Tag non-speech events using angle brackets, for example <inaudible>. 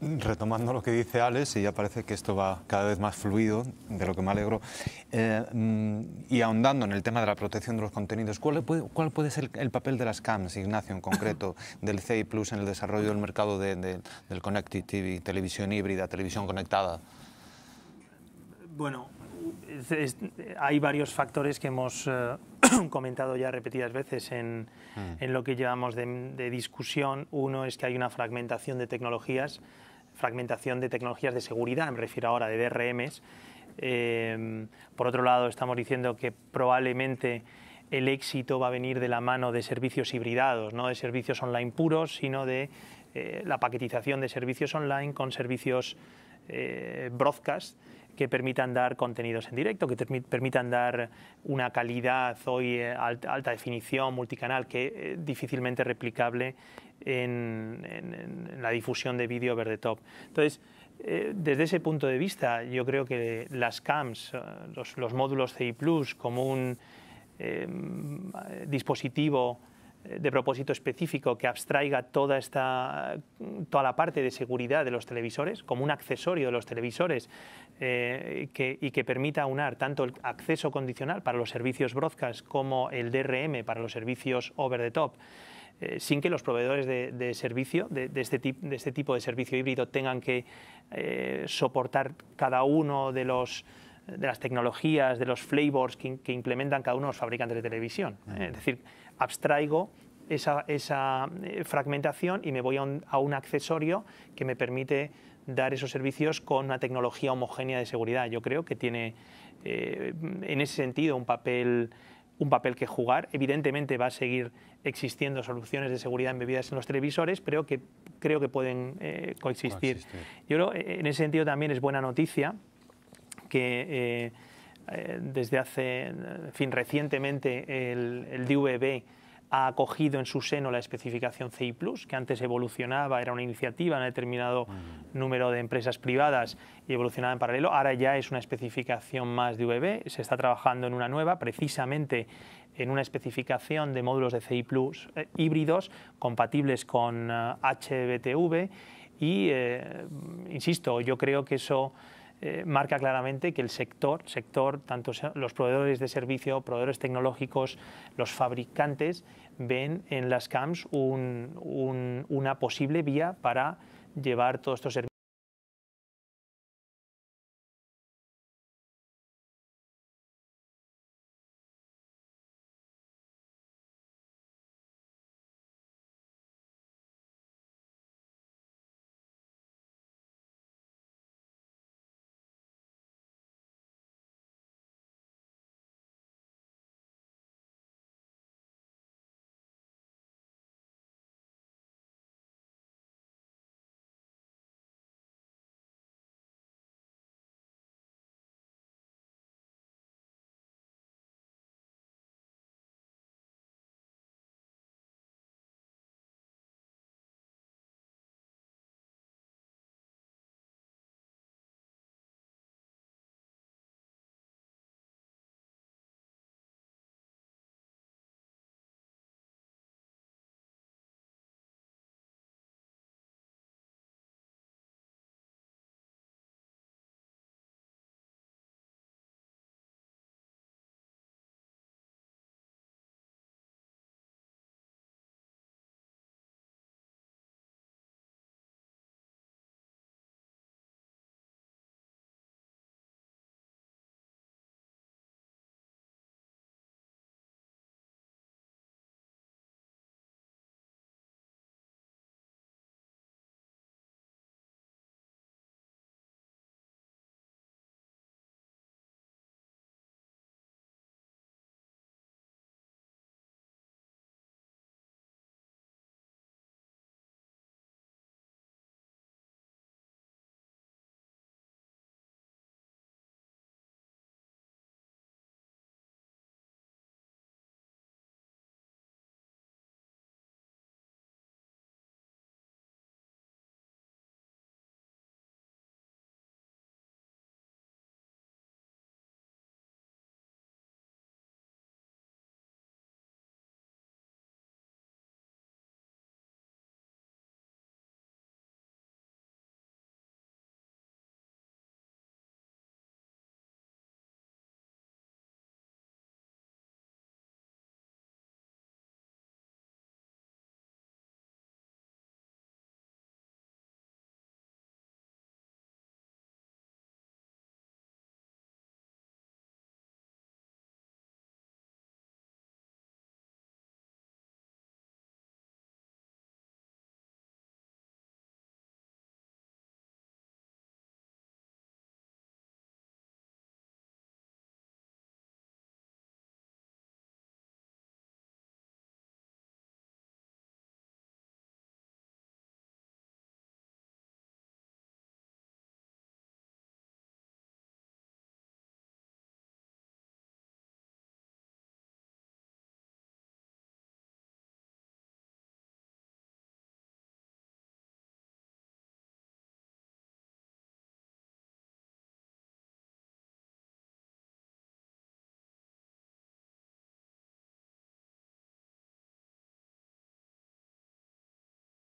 Retomando lo que dice Alex, y ya parece que esto va cada vez más fluido, de lo que me alegro, eh, mm, y ahondando en el tema de la protección de los contenidos, ¿cuál puede, cuál puede ser el papel de las CAMs, Ignacio, en concreto, <laughs> del CI Plus en el desarrollo del mercado del Connected TV, televisión híbrida, televisión conectada? Bueno, hay varios factores que hemos eh, <coughs> comentado ya repetidas veces en, mm. en lo que llevamos de, de discusión. Uno es que hay una fragmentación de tecnologías fragmentación de tecnologías de seguridad, me refiero ahora de DRMs. Eh, por otro lado, estamos diciendo que probablemente el éxito va a venir de la mano de servicios hibridados, no de servicios online puros, sino de eh, la paquetización de servicios online con servicios eh, broadcast que permitan dar contenidos en directo, que permitan dar una calidad hoy eh, alta, definición, multicanal, que es eh, difícilmente replicable en, la difusión de vídeo over the top. Entonces, eh, desde ese punto de vista, yo creo que las CAMs, los, módulos CI, como un dispositivo eh, de propósito específico que abstraiga toda, esta, toda la parte de seguridad de los televisores, como un accesorio de los televisores, eh, y que permita unar tanto el acceso condicional para los servicios broadcast como el DRM para los servicios over the top. Eh, sin que los proveedores de, servicio, de, este de, este tipo de servicio híbrido, tengan que soportar cada uno de los de las tecnologías, de los flavors que, implementan cada uno de los fabricantes de televisión. ¿eh? Es decir, abstraigo esa, eh, fragmentación y me voy a un, accesorio que me permite dar esos servicios con una tecnología homogénea de seguridad. Yo creo que tiene eh, en ese sentido un papel, un papel que jugar. Evidentemente va a seguir existiendo soluciones de seguridad embebidas en los televisores, pero que creo que pueden coexistir. Yo creo en ese sentido también es buena noticia que eh, eh, desde hace, en fin, recientemente el, DVB ha acogido en su seno la especificación CI, que antes evolucionaba, era una iniciativa en un determinado número de empresas privadas y evolucionaba en paralelo. Ahora ya es una especificación más DVB, se está trabajando en una nueva, precisamente en una especificación de módulos de CI eh, híbridos compatibles con HBTV. Y, insisto, yo creo que eso eh, marca claramente que el sector, sector, tanto los proveedores de servicio, proveedores tecnológicos, los fabricantes, ven en las CAMS una posible vía para llevar todos estos servicios